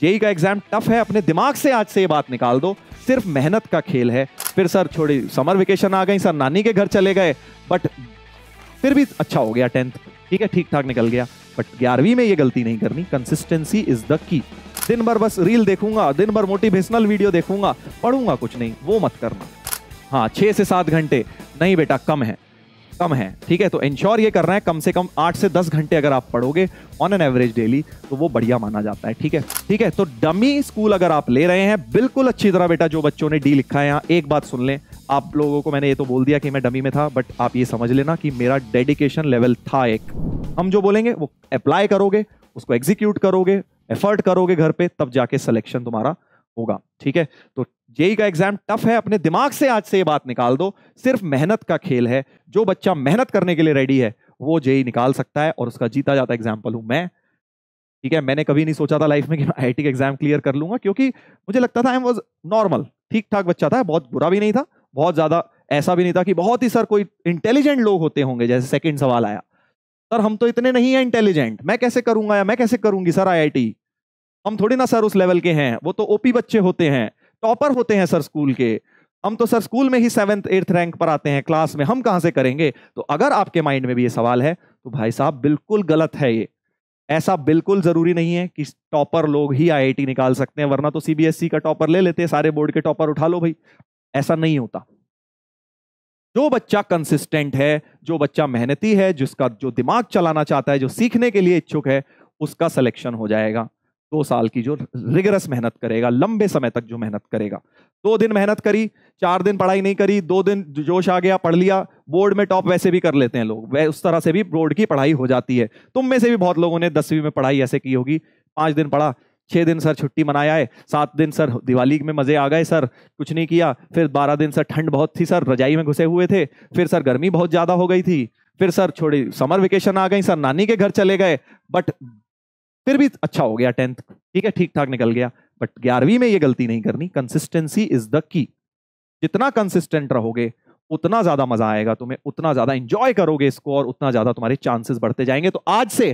JEE का exam tough है अपने दिमाग से आज से ये बात निकाल दो सिर्फ मेहनत का खेल है फिर सर छोड़ी समर वेकेशन आ गई सर नानी के घर चले गए बट फिर भी अच्छा हो गया टेंथ ठीक है ठीक ठाक निकल गया बट ग्यारहवीं में ये गलती नहीं करनी कंसिस्टेंसी इज द की दिन भर बस रील देखूंगा दिन भर मोटिवेशनल वीडियो देखूंगा पढ़ूंगा कुछ नहीं वो मत करना हाँ छः से सात घंटे नहीं बेटा कम है कम है ठीक है तो इंश्योर ये करना है कम से कम आठ से दस घंटे अगर आप पढ़ोगे ऑन एन एवरेज डेली तो वो बढ़िया माना जाता है ठीक है ठीक है तो डमी स्कूल अगर आप ले रहे हैं बिल्कुल अच्छी तरह बेटा जो बच्चों ने डी लिखा है यहाँ एक बात सुन लें आप लोगों को मैंने ये तो बोल दिया कि मैं डमी में था बट आप ये समझ लेना कि मेरा डेडिकेशन लेवल था एक हम जो बोलेंगे वो अप्लाई करोगे उसको एग्जीक्यूट करोगे एफर्ट करोगे घर पे तब जाके सिलेक्शन तुम्हारा होगा ठीक है तो जेई का एग्जाम टफ है अपने दिमाग से आज से ये बात निकाल दो सिर्फ मेहनत का खेल है जो बच्चा मेहनत करने के लिए रेडी है वो जेई निकाल सकता है और उसका जीता जाता एग्जाम्पल हूं मैं ठीक है मैंने कभी नहीं सोचा था लाइफ में कि मैं आई का एग्जाम क्लियर कर लूंगा क्योंकि मुझे लगता था आई वॉज नॉर्मल ठीक ठाक बच्चा था बहुत बुरा भी नहीं था बहुत ज्यादा ऐसा भी नहीं था कि बहुत ही सर कोई इंटेलिजेंट लोग होते होंगे जैसे सेकंड सवाल आया सर हम तो इतने नहीं है इंटेलिजेंट मैं कैसे करूंगा या मैं कैसे करूंगी सर आईआईटी हम थोड़ी ना सर उस लेवल के हैं वो तो ओपी बच्चे होते हैं टॉपर होते हैं सर स्कूल के हम तो सर स्कूल में ही सेवन्थ एट्थ रैंक पर आते हैं क्लास में हम कहाँ से करेंगे तो अगर आपके माइंड में भी ये सवाल है तो भाई साहब बिल्कुल गलत है ये ऐसा बिल्कुल जरूरी नहीं है कि टॉपर लोग ही आईआईटी निकाल सकते हैं वरना तो सीबीएसई का टॉपर ले लेते हैं सारे बोर्ड के टॉपर उठा लो भाई ऐसा नहीं होता जो बच्चा कंसिस्टेंट है जो बच्चा मेहनती है जिसका जो दिमाग चलाना चाहता है जो सीखने के लिए इच्छुक है उसका सिलेक्शन हो जाएगा दो साल की जो रिगरस मेहनत करेगा लंबे समय तक जो मेहनत करेगा दो दिन मेहनत करी चार दिन पढ़ाई नहीं करी दो दिन जोश आ गया पढ़ लिया बोर्ड में टॉप वैसे भी कर लेते हैं लोग वह उस तरह से भी बोर्ड की पढ़ाई हो जाती है तुम में से भी बहुत लोगों ने दसवीं में पढ़ाई ऐसे की होगी पाँच दिन पढ़ा छः दिन सर छुट्टी मनाया है सात दिन सर दिवाली में मज़े आ गए सर कुछ नहीं किया फिर बारह दिन सर ठंड बहुत थी सर रजाई में घुसे हुए थे फिर सर गर्मी बहुत ज़्यादा हो गई थी फिर सर छोड़ी समर वेकेशन आ गई सर नानी के घर चले गए बट फिर भी अच्छा हो गया टेंथ ठीक है ठीक ठाक निकल गया बट ग्यारहवीं में ये गलती नहीं करनी कंसिस्टेंसी इज द की जितना कंसिस्टेंट रहोगे उतना ज्यादा मजा आएगा तुम्हें उतना ज्यादा इंजॉय करोगे इसको और उतना ज्यादा तुम्हारे चांसेस बढ़ते जाएंगे तो आज से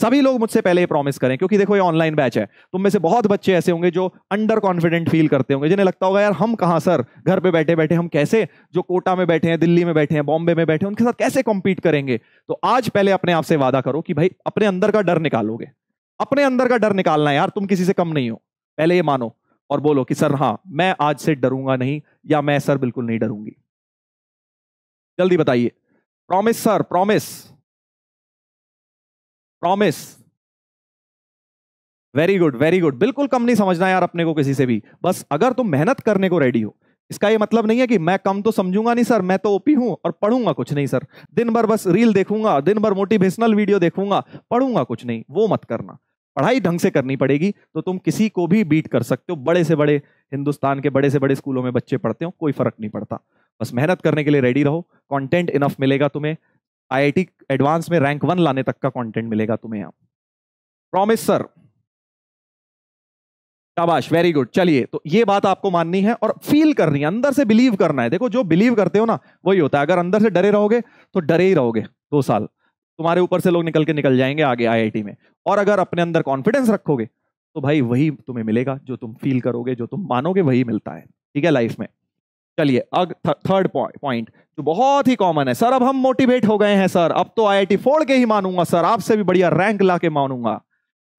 सभी लोग मुझसे पहले ये प्रॉमिस करें क्योंकि देखो ये ऑनलाइन बैच है तुम में से बहुत बच्चे ऐसे होंगे जो अंडर कॉन्फिडेंट फील करते होंगे जिन्हें लगता होगा यार हम कहाँ सर घर पर बैठे बैठे हम कैसे जो कोटा में बैठे हैं दिल्ली में बैठे हैं बॉम्बे में बैठे हैं उनके साथ कैसे कॉम्पीट करेंगे तो आज पहले अपने आप से वादा करो कि भाई अपने अंदर का डर निकालोगे अपने अंदर का डर निकालना है यार तुम किसी से कम नहीं हो पहले ये मानो और बोलो कि सर हाँ मैं आज से डरूंगा नहीं या मैं सर बिल्कुल नहीं डरूंगी जल्दी बताइए promise sir promise promise very good very good बिल्कुल कम नहीं समझना यार अपने को किसी से भी बस अगर तुम मेहनत करने को रेडी हो इसका ये मतलब नहीं है कि मैं कम तो समझूंगा नहीं सर मैं तो ओपी हूं और पढ़ूंगा कुछ नहीं सर दिन भर बस रील देखूंगा दिन भर मोटिवेशनल वीडियो देखूंगा पढ़ूंगा कुछ नहीं वो मत करना पढ़ाई ढंग से करनी पड़ेगी तो तुम किसी को भी बीट कर सकते हो बड़े से बड़े हिंदुस्तान के बड़े से बड़े स्कूलों में बच्चे पढ़ते हो कोई फर्क नहीं पड़ता बस मेहनत करने के लिए रेडी रहो कॉन्टेंट इनफ मिलेगा तुम्हें आई एडवांस में रैंक वन लाने तक का कॉन्टेंट मिलेगा तुम्हें यहाँ प्रॉमिस सर शाबाश वेरी गुड चलिए तो ये बात आपको माननी है और फील करनी है अंदर से बिलीव करना है देखो जो बिलीव करते हो ना वही होता है अगर अंदर से डरे रहोगे तो डरे ही रहोगे दो साल तुम्हारे ऊपर से लोग निकल के निकल जाएंगे आगे आईआईटी में और अगर अपने अंदर कॉन्फिडेंस रखोगे तो भाई वही तुम्हें मिलेगा जो तुम फील करोगे जो तुम मानोगे वही मिलता है ठीक है लाइफ में चलिए अब थर्ड पॉइंट जो बहुत ही कॉमन है सर अब हम मोटिवेट हो गए हैं सर अब तो आई फोड़ के ही मानूंगा सर आपसे भी बढ़िया रैंक ला के मानूंगा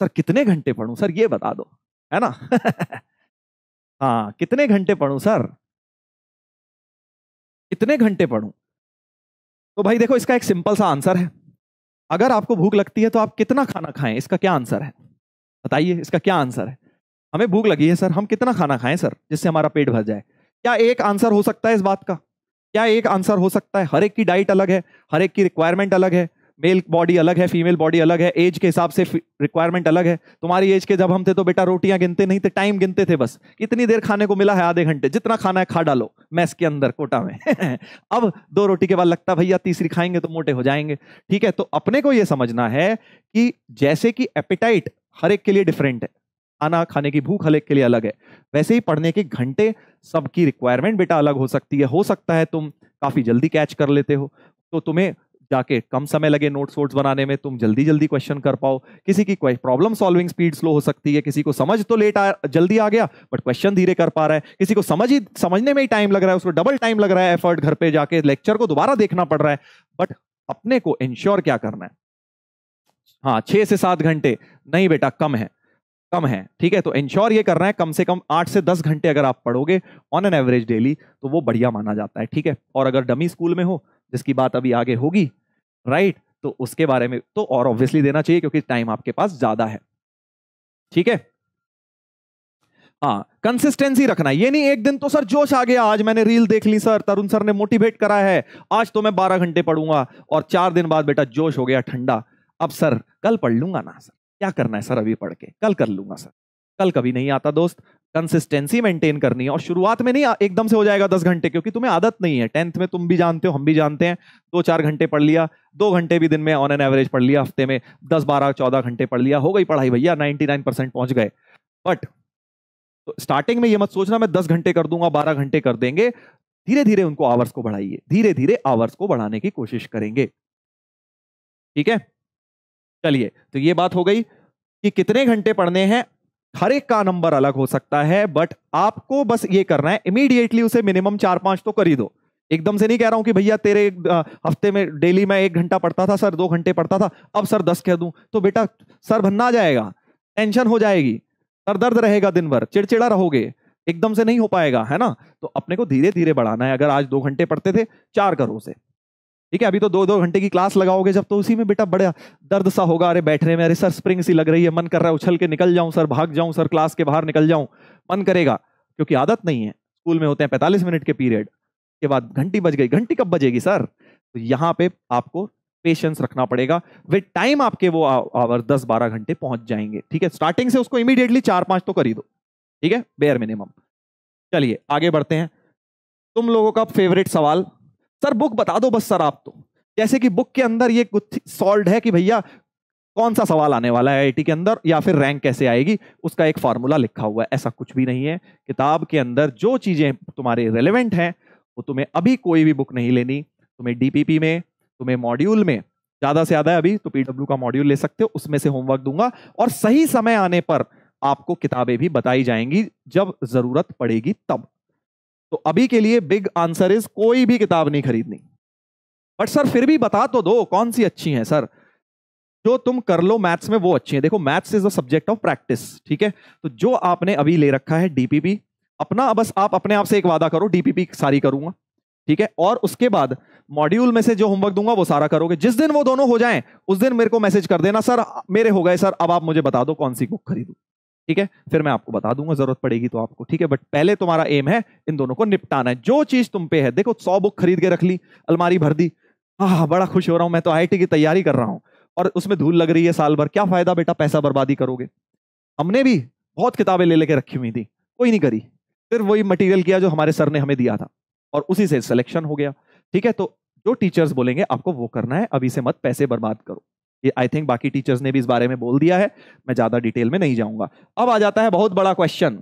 सर कितने घंटे पढ़ू सर ये बता दो है ना हाँ कितने घंटे पढ़ू सर कितने घंटे पढ़ू तो भाई देखो इसका एक सिंपल सा आंसर है अगर आपको भूख लगती है तो आप कितना खाना खाएं इसका क्या आंसर है बताइए इसका क्या आंसर है हमें भूख लगी है सर हम कितना खाना खाएं सर जिससे हमारा पेट भर जाए क्या एक आंसर हो सकता है इस बात का क्या एक आंसर हो सकता है हर एक की डाइट अलग है हर एक की रिक्वायरमेंट अलग है मेल बॉडी अलग है फीमेल बॉडी अलग है एज के हिसाब से रिक्वायरमेंट अलग है तुम्हारी एज के जब हम थे तो बेटा रोटियां गिनते नहीं थे टाइम गिनते थे बस कितनी देर खाने को मिला है आधे घंटे जितना खाना है खा डालो मैस के अंदर कोटा में अब दो रोटी के बाद लगता भैया तीसरी खाएंगे तो मोटे हो जाएंगे ठीक है तो अपने को यह समझना है कि जैसे कि एपिटाइट हर एक के लिए डिफरेंट है खाना खाने की भूख हर एक के लिए अलग है वैसे ही पढ़ने के घंटे सबकी रिक्वायरमेंट बेटा अलग हो सकती है हो सकता है तुम काफ़ी जल्दी कैच कर लेते हो तो तुम्हें जाके कम समय लगे नोट्स वोट्स बनाने में तुम जल्दी जल्दी क्वेश्चन कर पाओ किसी की प्रॉब्लम सॉल्विंग स्पीड स्लो हो सकती है किसी को समझ तो लेट आ, जल्दी आ गया बट क्वेश्चन धीरे कर पा रहा है किसी को समझ ही समझने में ही टाइम लग रहा है उसको डबल टाइम लग रहा है एफर्ट घर पे जाके लेक्चर को दोबारा देखना पड़ रहा है बट अपने को इंश्योर क्या करना है हाँ छह से सात घंटे नहीं बेटा कम है कम है ठीक है तो इंश्योर ये करना है कम से कम आठ से दस घंटे अगर आप पढ़ोगे ऑन एन एवरेज डेली तो वो बढ़िया माना जाता है ठीक है और अगर डमी स्कूल में हो जिसकी बात अभी आगे होगी राइट तो उसके बारे में तो और ऑब्वियसली देना चाहिए क्योंकि टाइम आपके पास ज्यादा है ठीक है हाँ कंसिस्टेंसी रखना ये नहीं एक दिन तो सर जोश आ गया आज मैंने रील देख ली सर तरुण सर ने मोटिवेट करा है आज तो मैं बारह घंटे पढ़ूंगा और चार दिन बाद बेटा जोश हो गया ठंडा अब सर कल पढ़ लूंगा ना सर क्या करना है सर अभी पढ़ के कल कर लूंगा सर कल कभी नहीं आता दोस्त कंसिस्टेंसी मेंटेन करनी है और शुरुआत में नहीं एकदम से हो जाएगा दस घंटे क्योंकि तुम्हें आदत नहीं है टेंथ में तुम भी जानते हो हम भी जानते हैं दो चार घंटे पढ़ लिया दो घंटे भी दिन में ऑन एन एवरेज पढ़ लिया हफ्ते में दस बारह चौदह घंटे पढ़ लिया हो गई पढ़ाई भैया नाइन्टी नाइन परसेंट पहुंच गए बट तो स्टार्टिंग में ये मत सोचना मैं दस घंटे कर दूंगा बारह घंटे कर देंगे धीरे धीरे उनको आवर्स को बढ़ाइए धीरे धीरे आवर्स को बढ़ाने की कोशिश करेंगे ठीक है चलिए तो ये बात हो गई कि कितने घंटे पढ़ने हैं हर एक का नंबर अलग हो सकता है बट आपको बस ये करना है इमीडिएटली उसे मिनिमम चार पांच तो कर ही दो एकदम से नहीं कह रहा हूं कि भैया तेरे हफ्ते में डेली मैं एक घंटा पढ़ता था सर दो घंटे पढ़ता था अब सर दस कह दूं तो बेटा सर भन्ना जाएगा टेंशन हो जाएगी सर दर्द रहेगा दिन भर चिड़चिड़ा रहोगे एकदम से नहीं हो पाएगा है ना तो अपने को धीरे धीरे बढ़ाना है अगर आज दो घंटे पढ़ते थे चार करो उसे ठीक है अभी तो दो दो घंटे की क्लास लगाओगे जब तो उसी में बेटा बड़ा दर्द सा होगा अरे बैठने में अरे सर स्प्रिंग सी लग रही है मन कर रहा है उछल के निकल जाऊं सर भाग जाऊं सर क्लास के बाहर निकल जाऊं मन करेगा क्योंकि आदत नहीं है स्कूल में होते हैं पैंतालीस मिनट के पीरियड के बाद घंटी बज गई घंटी कब बजेगी सर तो यहाँ पे आपको पेशेंस रखना पड़ेगा विद टाइम आपके वो आवर दस बारह घंटे पहुंच जाएंगे ठीक है स्टार्टिंग से उसको इमीडिएटली चार पांच तो कर ही दो ठीक है बेयर मिनिमम चलिए आगे बढ़ते हैं तुम लोगों का फेवरेट सवाल सर बुक बता दो बस सर आप तो जैसे कि बुक के अंदर ये कुछ सॉल्व है कि भैया कौन सा सवाल आने वाला है आई के अंदर या फिर रैंक कैसे आएगी उसका एक फार्मूला लिखा हुआ है ऐसा कुछ भी नहीं है किताब के अंदर जो चीज़ें तुम्हारे रेलिवेंट हैं वो तुम्हें अभी कोई भी बुक नहीं लेनी तुम्हें डीपीपी में तुम्हें मॉड्यूल में ज़्यादा से ज़्यादा अभी तो पीडब्ल्यू का मॉड्यूल ले सकते हो उसमें से होमवर्क दूंगा और सही समय आने पर आपको किताबें भी बताई जाएंगी जब ज़रूरत पड़ेगी तब तो अभी के लिए बिग आंसर इज कोई भी किताब नहीं खरीदनी बट सर फिर भी बता तो दो कौन सी अच्छी है सर जो तुम कर लो मैथ्स में वो अच्छी है देखो maths is the subject of practice ठीक है तो जो आपने अभी ले रखा है डीपीपी अपना बस आप अपने आप से एक वादा करो डीपीपी सारी करूंगा ठीक है और उसके बाद मॉड्यूल में से जो होमवर्क दूंगा वो सारा करोगे जिस दिन वो दोनों हो जाएं उस दिन मेरे को मैसेज कर देना सर मेरे हो गए सर अब आप मुझे बता दो कौन सी बुक खरीदू ठीक है फिर मैं आपको बता दूंगा जरूरत पड़ेगी तो आपको ठीक है बट पहले तुम्हारा एम है इन दोनों को निपटाना है जो चीज तुम पे है देखो सौ बुक खरीद के रख ली अलमारी भर दी हाँ बड़ा खुश हो रहा हूं मैं तो आई की तैयारी कर रहा हूँ और उसमें धूल लग रही है साल भर क्या फायदा बेटा पैसा बर्बादी करोगे हमने भी बहुत किताबें ले लेके रखी हुई थी कोई नहीं करी फिर वही मटेरियल किया जो हमारे सर ने हमें दिया था और उसी से सिलेक्शन हो गया ठीक है तो जो टीचर्स बोलेंगे आपको वो करना है अभी से मत पैसे बर्बाद करो आई थिंक बाकी टीचर्स ने भी इस बारे में बोल दिया है मैं ज्यादा डिटेल में नहीं जाऊंगा अब आ जाता है बहुत बड़ा क्वेश्चन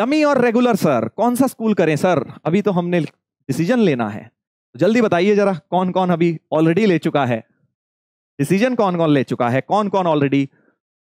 डमी और रेगुलर सर कौन सा स्कूल करें सर अभी तो हमने डिसीजन लेना है जल्दी बताइए जरा कौन कौन अभी ऑलरेडी ले चुका है डिसीजन कौन कौन ले चुका है कौन कौन ऑलरेडी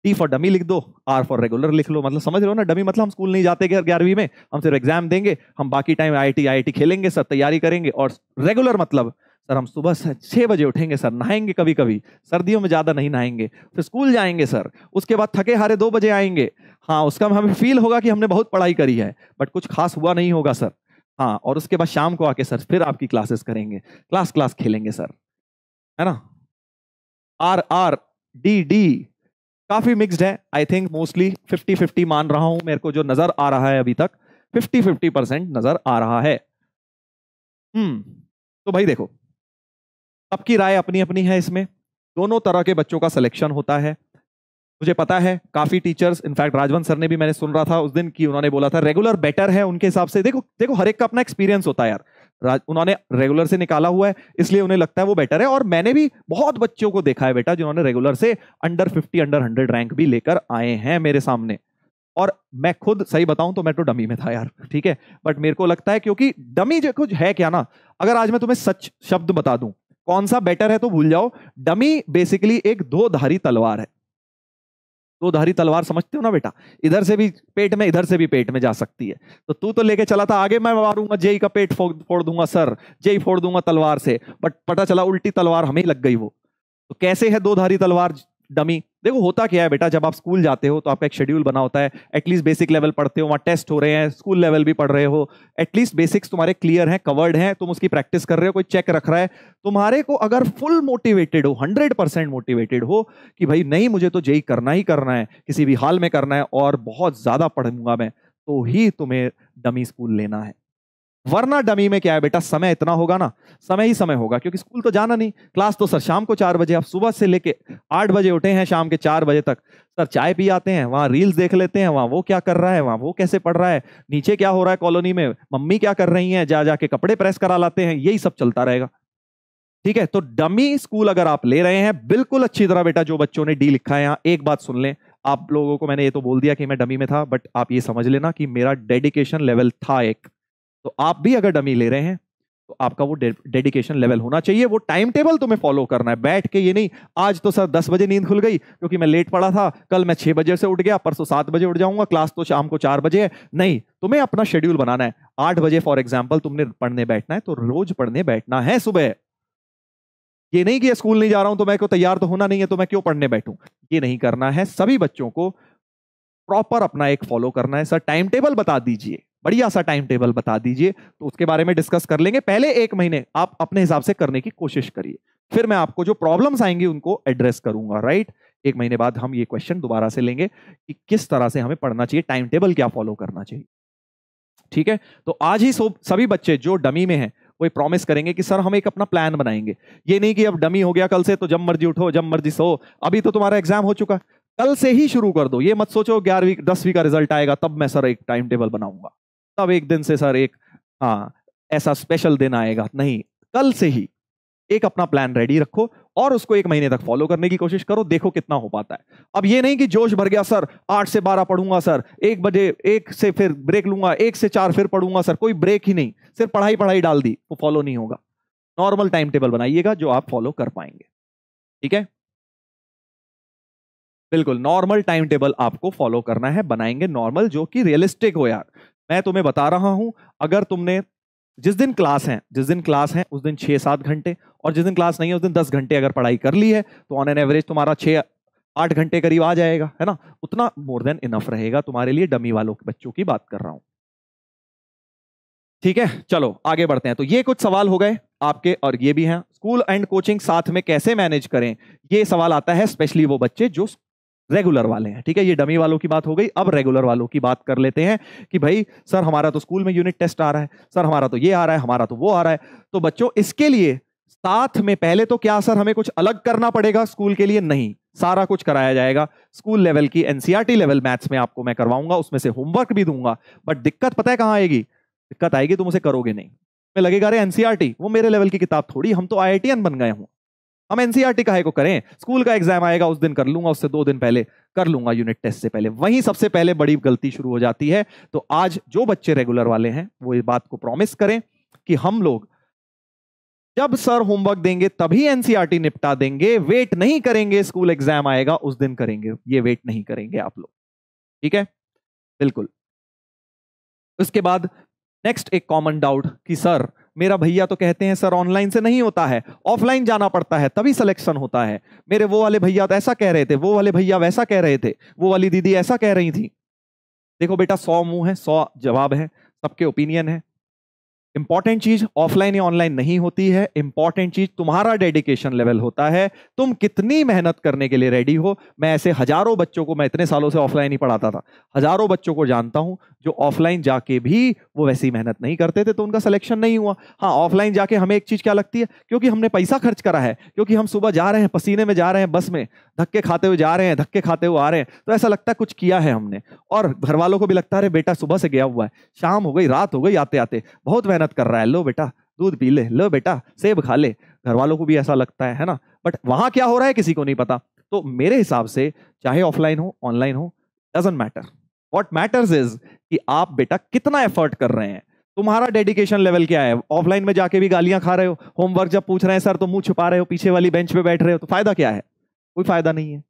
टी फॉर डमी लिख दो आर फॉर रेगुलर लिख लो मतलब समझ रहे हो ना डमी मतलब हम स्कूल नहीं जाते ग्यारहवीं में हम सिर्फ एग्जाम देंगे हम बाकी टाइम आई आई टी खेलेंगे सब तैयारी करेंगे और रेगुलर मतलब सर हम सुबह छः बजे उठेंगे सर नहाएंगे कभी कभी सर्दियों में ज़्यादा नहीं नहाएंगे फिर स्कूल जाएंगे सर उसके बाद थके हारे दो बजे आएंगे हाँ उसका हमें फील होगा कि हमने बहुत पढ़ाई करी है बट कुछ खास हुआ नहीं होगा सर हाँ और उसके बाद शाम को आके सर फिर आपकी क्लासेस करेंगे क्लास क्लास खेलेंगे सर है ना आर आर डी डी काफ़ी मिक्सड है I think mostly fifty fifty मान रहा हूँ मेरे को जो नज़र आ रहा है अभी तक फिफ्टी फिफ्टी परसेंट नज़र आ रहा है हम्म तो भाई देखो सबकी राय अपनी अपनी है इसमें दोनों तरह के बच्चों का सिलेक्शन होता है मुझे पता है काफी टीचर्स इनफैक्ट राजवंत सर ने भी मैंने सुन रहा था उस दिन की उन्होंने बोला था रेगुलर बेटर है उनके हिसाब से देखो देखो हर एक का अपना एक्सपीरियंस होता है यार उन्होंने रेगुलर से निकाला हुआ है इसलिए उन्हें लगता है वो बेटर है और मैंने भी बहुत बच्चों को देखा है बेटा जिन्होंने रेगुलर से under fifty under hundred rank भी लेकर आए हैं मेरे सामने और मैं खुद सही बताऊं तो मैं तो डमी में था यार ठीक है बट मेरे को लगता है क्योंकि डमी जो कुछ है क्या ना अगर आज मैं तुम्हें सच शब्द बता दूं कौन सा बेटर है तो भूल जाओ डमी बेसिकली एक दो धारी तलवार है दो धारी तलवार समझते हो ना बेटा इधर से भी पेट में इधर से भी पेट में जा सकती है तो तू तो लेके चला था आगे मैं मारूंगा जेई का पेट फोड़ दूंगा सर जेई फोड़ दूंगा तलवार से बट पता चला उल्टी तलवार हमें लग गई वो तो कैसे है दो धारी तलवार डमी देखो होता क्या है बेटा जब आप स्कूल जाते हो तो आपका एक शेड्यूल बना होता है एटलीस्ट बेसिक लेवल पढ़ते हो वहाँ टेस्ट हो रहे हैं स्कूल लेवल भी पढ़ रहे हो एटलीस्ट बेसिक्स तुम्हारे क्लियर हैं कवर्ड हैं तुम उसकी प्रैक्टिस कर रहे हो कोई चेक रख रहा है तुम्हारे को अगर फुल मोटिवेटेड हो हंड्रेड परसेंट मोटिवेटेड हो कि भाई नहीं मुझे तो जेई e e करना ही करना है किसी भी हाल में करना है और बहुत ज़्यादा पढ़ूंगा मैं तो ही तुम्हें डमी स्कूल लेना है वरना डमी में क्या है बेटा समय इतना होगा ना समय ही समय होगा क्योंकि स्कूल तो जाना नहीं क्लास तो सर शाम को चार बजे आप सुबह से लेके आठ बजे उठे हैं शाम के चार बजे तक सर चाय पी आते हैं वहाँ रील्स देख लेते हैं वहाँ वो क्या कर रहा है वहाँ वो कैसे पढ़ रहा है नीचे क्या हो रहा है कॉलोनी में मम्मी क्या कर रही है जा जाके कपड़े प्रेस करा लाते हैं यही सब चलता रहेगा ठीक है तो डमी स्कूल अगर आप ले रहे हैं बिल्कुल अच्छी तरह बेटा जो बच्चों ने डी लिखा है यहाँ एक बात सुन लें आप लोगों को मैंने ये तो बोल दिया कि मैं डमी में था बट आप ये समझ लेना कि मेरा डेडिकेशन लेवल था एक तो आप भी अगर डमी ले रहे हैं तो आपका वो डेडिकेशन लेवल होना चाहिए वो टाइम टेबल तुम्हें फॉलो करना है बैठ के ये नहीं आज तो सर दस बजे नींद खुल गई क्योंकि मैं लेट पड़ा था कल मैं छह बजे से उठ गया परसों सात बजे उठ जाऊंगा क्लास तो शाम को चार बजे है नहीं तुम्हें अपना शेड्यूल बनाना है आठ बजे फॉर एग्जाम्पल तुमने पढ़ने बैठना है तो रोज पढ़ने बैठना है सुबह ये नहीं कि स्कूल नहीं जा रहा हूं तो मैं को तैयार तो होना नहीं है तो मैं क्यों पढ़ने बैठूं ये नहीं करना है सभी बच्चों को प्रॉपर अपना एक फॉलो करना है सर टाइम टेबल बता दीजिए बढ़िया सा टाइम टेबल बता दीजिए तो उसके बारे में डिस्कस कर लेंगे पहले एक महीने आप अपने हिसाब से करने की कोशिश करिए फिर मैं आपको जो प्रॉब्लम्स आएंगी उनको एड्रेस करूंगा राइट एक महीने बाद हम ये क्वेश्चन दोबारा से लेंगे कि किस तरह से हमें पढ़ना चाहिए टाइम टेबल क्या फॉलो करना चाहिए ठीक है तो आज ही सभी बच्चे जो डमी में हैं वो प्रॉमिस करेंगे कि सर हम एक अपना प्लान बनाएंगे ये नहीं कि अब डमी हो गया कल से तो जब मर्जी उठो जब मर्जी सो अभी तो तुम्हारा एग्जाम हो चुका कल से ही शुरू कर दो ये मत सोचो ग्यारहवीं दसवीं का रिजल्ट आएगा तब मैं सर एक टाइम टेबल बनाऊंगा तब एक दिन से सर एक हाँ ऐसा स्पेशल दिन आएगा नहीं कल से ही एक अपना प्लान रेडी रखो और उसको एक महीने तक फॉलो करने की कोशिश करो देखो कितना हो पाता है अब ये नहीं कि जोश भर गया सर आठ से बारह पढ़ूंगा सर एक बजे एक से फिर ब्रेक लूंगा एक से चार फिर पढ़ूंगा सर कोई ब्रेक ही नहीं सिर्फ पढ़ाई पढ़ाई डाल दी वो फॉलो नहीं होगा नॉर्मल टाइम टेबल बनाइएगा जो आप फॉलो कर पाएंगे ठीक है बिल्कुल नॉर्मल टाइम टेबल आपको फॉलो करना है बनाएंगे नॉर्मल जो कि रियलिस्टिक हो यार मैं तुम्हें बता रहा हूं अगर तुमने जिस दिन क्लास है जिस दिन क्लास है उस दिन छह सात घंटे और जिस दिन क्लास नहीं है उस दिन दस घंटे अगर पढ़ाई कर ली है तो ऑन एन एवरेज तुम्हारा छह आठ घंटे करीब आ जाएगा है ना उतना मोर देन इनफ रहेगा तुम्हारे लिए डमी वालों के बच्चों की बात कर रहा हूं ठीक है चलो आगे बढ़ते हैं तो ये कुछ सवाल हो गए आपके और ये भी हैं स्कूल एंड कोचिंग साथ में कैसे मैनेज करें ये सवाल आता है स्पेशली वो बच्चे जो रेगुलर वाले हैं ठीक है ये डमी वालों की बात हो गई अब रेगुलर वालों की बात कर लेते हैं कि भाई सर हमारा तो स्कूल में यूनिट टेस्ट आ रहा है सर हमारा तो ये आ रहा है हमारा तो वो आ रहा है तो बच्चों इसके लिए साथ में पहले तो क्या सर हमें कुछ अलग करना पड़ेगा स्कूल के लिए नहीं सारा कुछ कराया जाएगा स्कूल लेवल की एनसीआरटी लेवल मैथ्स में आपको मैं करवाऊंगा उसमें से होमवर्क भी दूंगा बट दिक्कत पता है कहाँ आएगी दिक्कत आएगी तुम उसे करोगे नहीं मैं लगेगा अरे एनसीआरटी e वो मेरे लेवल की किताब थोड़ी हम तो आई बन गए हूँ हम एनसीआरटी e का को करें स्कूल का एग्जाम आएगा उस दिन कर लूंगा उससे दो दिन पहले कर लूंगा यूनिट टेस्ट से पहले वहीं सबसे पहले बड़ी गलती शुरू हो जाती है तो आज जो बच्चे रेगुलर वाले हैं वो इस बात को प्रॉमिस करें कि हम लोग जब सर होमवर्क देंगे तभी एनसीआरटी e निपटा देंगे वेट नहीं करेंगे स्कूल एग्जाम आएगा उस दिन करेंगे ये वेट नहीं करेंगे आप लोग ठीक है बिल्कुल उसके बाद नेक्स्ट एक कॉमन डाउट कि सर मेरा भैया तो कहते हैं सर ऑनलाइन से नहीं होता है ऑफलाइन जाना पड़ता है तभी सिलेक्शन होता है मेरे वो वाले भैया तो ऐसा कह रहे थे वो वाले भैया वैसा कह रहे थे वो वाली दीदी ऐसा कह रही थी देखो बेटा सौ मुंह है सौ जवाब है सबके ओपिनियन है इंपॉर्टेंट चीज ऑफलाइन या ऑनलाइन नहीं होती है इंपॉर्टेंट चीज तुम्हारा डेडिकेशन लेवल होता है तुम कितनी मेहनत करने के लिए रेडी हो मैं ऐसे हजारों बच्चों को मैं इतने सालों से ऑफलाइन ही पढ़ाता था हजारों बच्चों को जानता हूं जो ऑफलाइन जाके भी वो वैसी मेहनत नहीं करते थे तो उनका सिलेक्शन नहीं हुआ हाँ ऑफलाइन जाके हमें एक चीज क्या लगती है क्योंकि हमने पैसा खर्च करा है क्योंकि हम सुबह जा रहे हैं पसीने में जा रहे हैं बस में धक्के खाते हुए जा रहे हैं धक्के खाते हुए आ रहे हैं तो ऐसा लगता है कुछ किया है हमने और घर वालों को भी लगता है बेटा सुबह से गया हुआ है शाम हो गई रात हो गई आते आते बहुत मेहनत कर रहा है लो बेटा दूध पी ले लो बेटा सेब खा ले घर वालों को भी ऐसा लगता है है ना बट वहां क्या हो रहा है किसी को नहीं पता तो मेरे हिसाब से चाहे ऑफलाइन हो ऑनलाइन हो doesn't matter what matters is कि आप बेटा कितना एफर्ट कर रहे हैं तुम्हारा डेडिकेशन लेवल क्या है ऑफलाइन में जाके भी गालियां खा रहे हो होमवर्क जब पूछ रहे हैं सर तो मुंह छुपा रहे हो पीछे वाली बेंच पे बैठ रहे हो तो फायदा क्या है कोई फायदा नहीं है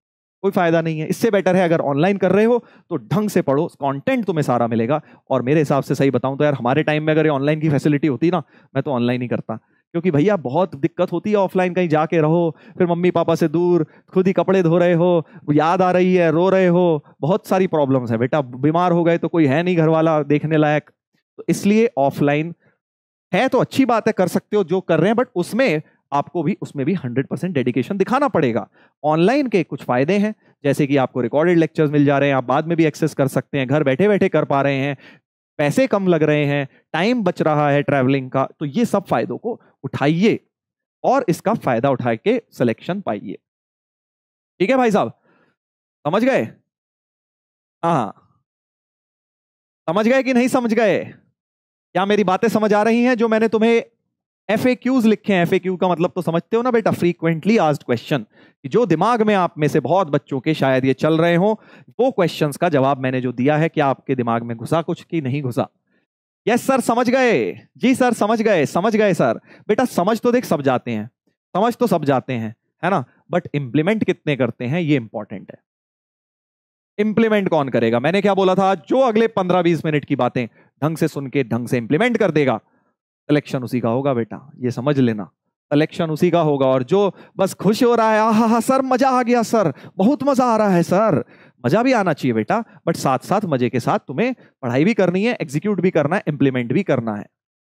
कोई फायदा नहीं है इससे बेटर है अगर ऑनलाइन कर रहे हो तो ढंग से पढ़ो कंटेंट तुम्हें सारा मिलेगा और मेरे हिसाब से सही बताऊं तो यार हमारे टाइम में अगर ऑनलाइन की फैसिलिटी होती ना मैं तो ऑनलाइन ही करता क्योंकि भैया बहुत दिक्कत होती है ऑफलाइन कहीं जाके रहो फिर मम्मी पापा से दूर खुद ही कपड़े धो रहे हो याद आ रही है रो रहे हो बहुत सारी प्रॉब्लम्स है बेटा बीमार हो गए तो कोई है नहीं घर वाला देखने लायक तो इसलिए ऑफलाइन है तो अच्छी बात है कर सकते हो जो कर रहे हैं बट उसमें आपको भी उसमें भी 100 परसेंट डेडिकेशन दिखाना पड़ेगा ऑनलाइन के कुछ फायदे हैं जैसे कि आपको रिकॉर्डेड लेक्चर्स मिल जा रहे हैं आप बाद में भी एक्सेस कर सकते हैं घर बैठे बैठे कर पा रहे हैं पैसे कम लग रहे हैं टाइम बच रहा है ट्रैवलिंग का तो ये सब फायदों को उठाइए और इसका फायदा उठा के सिलेक्शन पाइए ठीक है भाई साहब समझ गए हाँ समझ गए कि नहीं समझ गए क्या मेरी बातें समझ आ रही हैं जो मैंने तुम्हें एफ लिखे हैं एफ का मतलब तो समझते हो ना बेटा फ्रीक्वेंटली आज क्वेश्चन जो दिमाग में आप में से बहुत बच्चों के शायद ये चल रहे हो वो क्वेश्चन का जवाब मैंने जो दिया है क्या आपके दिमाग में घुसा कुछ कि नहीं घुसा यस yes, सर समझ गए जी सर समझ गए समझ गए सर बेटा समझ तो देख सब जाते हैं समझ तो सब जाते हैं है ना बट इंप्लीमेंट कितने करते हैं ये इंपॉर्टेंट है इंप्लीमेंट कौन करेगा मैंने क्या बोला था जो अगले पंद्रह बीस मिनट की बातें ढंग से सुन के ढंग से इंप्लीमेंट कर देगा कलेक्शन उसी का होगा बेटा ये समझ लेना कलेक्शन उसी का होगा और जो बस खुश हो रहा है आ हा सर मजा आ गया सर बहुत मजा आ रहा है सर मजा भी आना चाहिए बेटा बट साथ साथ मजे के साथ तुम्हें पढ़ाई भी करनी है एग्जीक्यूट भी करना है इंप्लीमेंट भी करना है